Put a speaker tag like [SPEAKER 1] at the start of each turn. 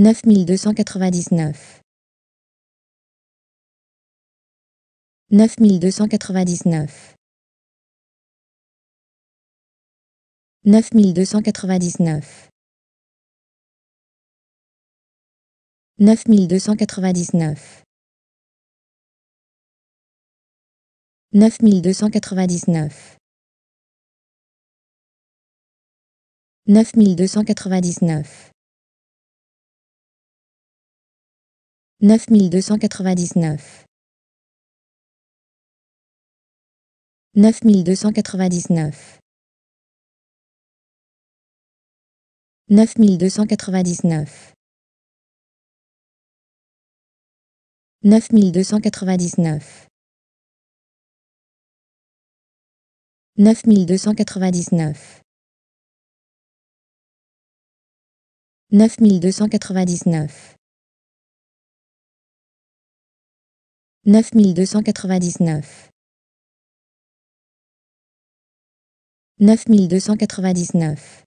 [SPEAKER 1] Neuf mille deux cent quatre-vingt-dix-neuf neuf mille deux cent quatre-vingt-dix-neuf neuf cent quatre-vingt-dix-neuf neuf mille deux cent quatre-vingt-dix-neuf. Neuf mille deux cent quatre-vingt-dix-neuf neuf mille deux cent quatre-vingt-dix-neuf. Neuf mille deux cent quatre-vingt-dix-neuf neuf mille deux cent quatre-vingt-dix-neuf neuf mille deux cent quatre-vingt-dix-neuf neuf mille deux cent quatre-vingt-dix-neuf. Neuf mille deux cent quatre-vingt-dix-neuf. Neuf mille deux cent quatre-vingt-dix-neuf. Neuf mille deux cent quatre-vingt-dix-neuf. Neuf mille deux cent quatre-vingt-dix-neuf.